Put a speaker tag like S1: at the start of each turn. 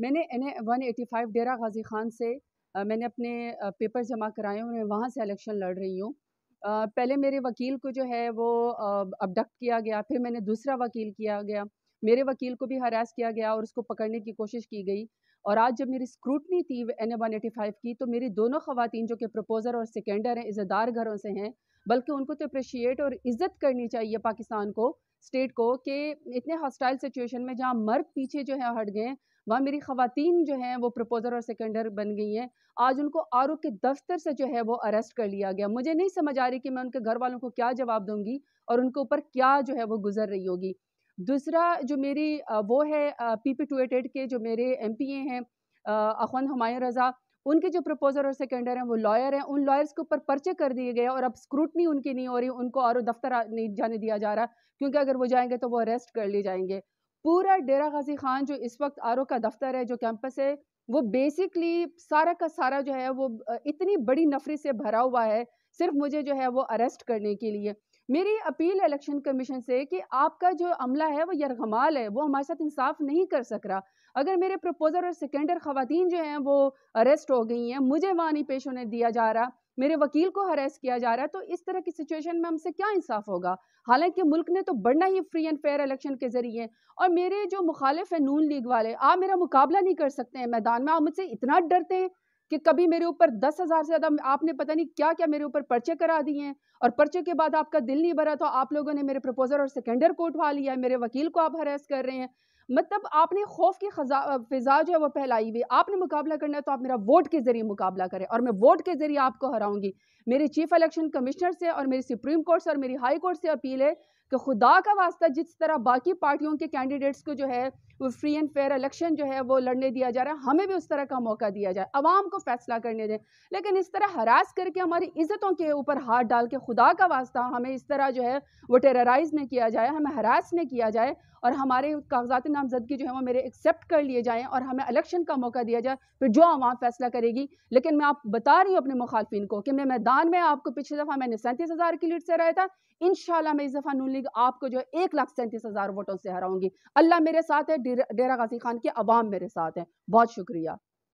S1: मैंने N A one eighty five Dera Ghazi Khan से आ, मैंने अपने पेपर जमा कराए और मैं वहाँ से इलेक्शन लड़ रही हूँ पहले मेरे वकील को जो है वो अबडक्ट किया गया फिर मैंने दूसरा वकील किया गया मेरे वकील को भी हरास किया गया और उसको पकड़ने की कोशिश की गई और आज जब मेरी स्क्रूटनी थी N A one eighty five की तो मेरी दोनों खातन जो कि प्रपोज़र और सेकेंडर हैं इज़्ज़दार घरों से हैं बल्कि उनको तो अप्रिशिएट और इज़्ज़त करनी चाहिए पाकिस्तान को स्टेट को कि इतने हॉस्टाइल सिचुएशन में जहाँ मर्द पीछे जो है हट गए वहाँ मेरी खातन जो हैं वो प्रपोजर और सेकेंडर बन गई हैं आज उनको आर के दफ्तर से जो है वो अरेस्ट कर लिया गया मुझे नहीं समझ आ रही कि मैं उनके घर वालों को क्या जवाब दूंगी और उनके ऊपर क्या जो है वो गुजर रही होगी दूसरा जो मेरी वो है P P two eight eight के जो मेरे एम पी ए हैं अखवान हमायूँ रज़ा उनके जो प्रपोजर और सेकेंडर हैं वो लॉयर हैं उन लॉयर्स के ऊपर पर्चे कर दिए गए और अब स्क्रूटनी उनकी नहीं हो रही उनको और दफ्तर नहीं जाने दिया जा रहा क्योंकि अगर वो जाएंगे तो वो अरेस्ट कर लिए जाएंगे पूरा डेरा गाजी खान जो इस वक्त आर का दफ्तर है जो कैंपस है वो बेसिकली सारा का सारा जो है वो इतनी बड़ी नफरी से भरा हुआ है सिर्फ मुझे जो है वो अरेस्ट करने के लिए मेरी अपील इलेक्शन कमीशन से कि आपका जो अमला है वो यरगमाल है वो हमारे साथ इंसाफ नहीं कर सक रहा अगर मेरे प्रपोजर और सेकेंडर ख़वान जो हैं वो अरेस्ट हो गई हैं मुझे वहाँ नहीं पेश होने दिया जा रहा मेरे वकील को हरेस किया जा रहा है तो इस तरह की सिचुएशन में हमसे क्या इंसाफ होगा हालांकि मुल्क ने तो बढ़ना ही फ्री एंड फेयर इलेक्शन के जरिए और मेरे जो मुखालिफ है नून लीग वाले आप मेरा मुकाबला नहीं कर सकते हैं मैदान में आप मुझसे इतना डरते हैं कि कभी मेरे ऊपर दस हज़ार से ज़्यादा आपने पता नहीं क्या क्या मेरे ऊपर पर्चे करा दिए हैं और पर्चे के बाद आपका दिल नहीं भरा तो आप लोगों ने मेरे प्रपोजल और सेकेंडर को उठवा लिया है मेरे वकील को आप हरेस कर रहे हैं मतलब आपने खौफ की फिजा जो है वो फैलाई हुई आपने मुकाबला करना है तो आप मेरा वोट के जरिए मुकाबला करें और मैं वोट के जरिए आपको हराऊंगी मेरे चीफ इलेक्शन कमिश्नर से और मेरी सुप्रीम कोर्ट से और मेरी हाई कोर्ट से अपील है कि खुदा का वास्ता जिस तरह बाकी पार्टियों के कैंडिडेट्स को जो है फ्री एंड फेयर इलेक्शन जो है वो लड़ने दिया जा रहा है हमें भी उस तरह का मौका दिया जाए आवाम को फैसला करने दें लेकिन इस तरह हरास करके हमारी इज़्ज़तों के ऊपर हाथ डाल के खुदा का वास्ता हमें इस तरह जो है वो टेरराइज न किया जाए हमें हरास न किया जाए और हमारे कागजात नामजदगी जो है वो मेरे एक्सेप्ट कर लिए जाएँ और हमें इलेक्शन का मौका दिया जाए फिर जो आवाम फैसला करेगी लेकिन मैं आप बता रही हूँ अपने मुखालफी को कि मैं मैदान में आपको पिछली दफ़ा मैंने सैंतीस हज़ार की लीड से हराया था इन मैं इस दफ़ा नून लीग आपको जो है एक लाख सैंतीस हज़ार वोटों से हराऊंगी अल्लाह मेरे साथ है डेरा गाजी खान के अवाम मेरे साथ हैं बहुत शुक्रिया